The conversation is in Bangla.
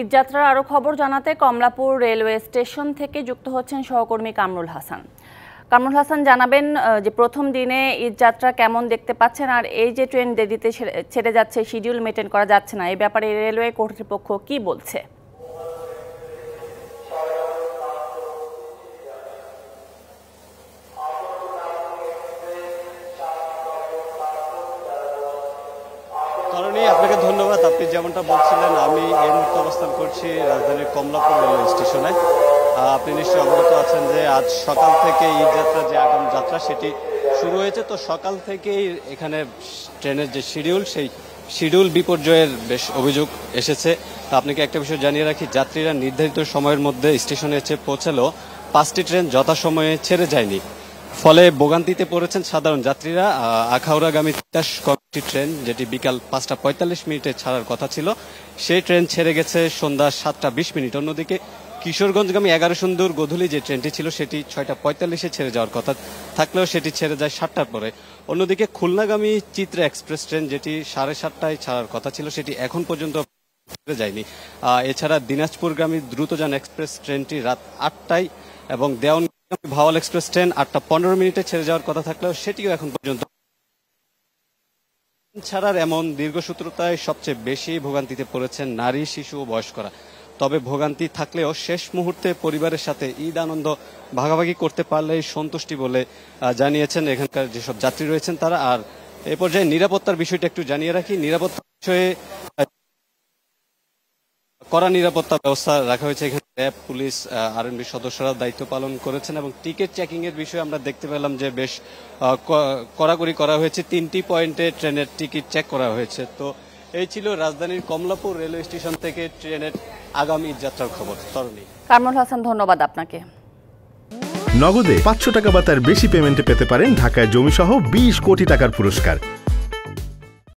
ঈদযাত্রার আরও খবর জানাতে কমলাপুর রেলওয়ে স্টেশন থেকে যুক্ত হচ্ছেন সহকর্মী কামরুল হাসান কামরুল হাসান জানাবেন যে প্রথম দিনে ঈদযাত্রা কেমন দেখতে পাচ্ছেন আর এই যে ট্রেন দেরিতে ছেড়ে যাচ্ছে শিডিউল মেনটেন করা যাচ্ছে না এই ব্যাপারে রেলওয়ে কর্তৃপক্ষ কি বলছে আপনি আপনাকে ধন্যবাদ আপনি যেমনটা বলছিলেন আমি এই মুহূর্তে অবস্থান করছি রাজধানীর কমলাপুর রেলওয়ে স্টেশনে আপনি নিশ্চয়ই অবগত আছেন যে আজ সকাল থেকে এই যাত্রা যে আগাম যাত্রা সেটি শুরু হয়েছে তো সকাল থেকেই এখানে ট্রেনের যে শিডিউল সেই শিডিউল বিপর্যয়ের বেশ অভিযোগ এসেছে আপনাকে একটা বিষয় জানিয়ে রাখি যাত্রীরা নির্ধারিত সময়ের মধ্যে স্টেশনে এসে পৌঁছালো পাঁচটি ট্রেন যথাসময়ে ছেড়ে যায়নি ফলে ভোগান্তিতে পড়েছেন সাধারণ যাত্রীরা আখাউড়াগামী তিতাস কমিটি ট্রেন যেটি বিকাল পাঁচটা পঁয়তাল্লিশ মিনিটে ছাড়ার কথা ছিল সেই ট্রেন ছেড়ে গেছে সন্ধ্যা সাতটা বিশ মিনিট অন্যদিকে কিশোরগঞ্জগামী এগারো সুন্দর গধুলি যে ট্রেনটি ছিল সেটি ছয়টা পঁয়তাল্লিশে ছেড়ে যাওয়ার কথা থাকলেও সেটি ছেড়ে যায় সাতটার পরে অন্যদিকে খুলনাগামী চিত্রা এক্সপ্রেস ট্রেন যেটি সাড়ে সাতটায় ছাড়ার কথা ছিল সেটি এখন পর্যন্ত যায়নি এছাড়া দিনাজপুরগামী দ্রুতযান এক্সপ্রেস ট্রেনটি রাত আটটায় এবং দেওয়ান ভাওয়াল এক্সপ্রেস ট্রেন আটটা পনেরো মিনিটে ছেড়ে যাওয়ার কথা থাকলেও সেটিও এখন পর্যন্ত ছাড়ার এমন দীর্ঘসূত্রতায় সবচেয়ে বেশি ভোগান্তিতে পড়েছেন নারী শিশু ও বয়স্করা তবে ভোগান্তি থাকলেও শেষ মুহূর্তে পরিবারের সাথে ঈদ আনন্দ ভাগাভাগি করতে পারলেই সন্তুষ্টি বলে জানিয়েছেন এখানকার যেসব যাত্রী রয়েছেন তারা আর এ পর্যায়ে নিরাপত্তার বিষয়টা একটু জানিয়ে রাখি নিরাপত্তা বিষয়ে কড়া নিরাপত্তা ব্যবস্থা রাখা হয়েছে এখানে র্যাব পুলিশ আরএনবি সদস্যরা দায়িত্ব পালন করেছেন এবং টিকিট চেকিং এর বিষয়ে আমরা দেখতে পেলাম যে বেশ কড়াকড়ি করা হয়েছে তিনটি পয়েন্টে ট্রেনের টিকিট চেক করা হয়েছে তো এই ছিল রাজধানীর কমলাপুর রেলওয়ে স্টেশন থেকে ট্রেনের আগামী যাত্রার খবর তরণী কামরুল হাসান ধন্যবাদ আপনাকে নগদে পাঁচশো টাকা বা তার বেশি পেমেন্টে পেতে পারেন ঢাকায় জমিসহ বিশ কোটি টাকার পুরস্কার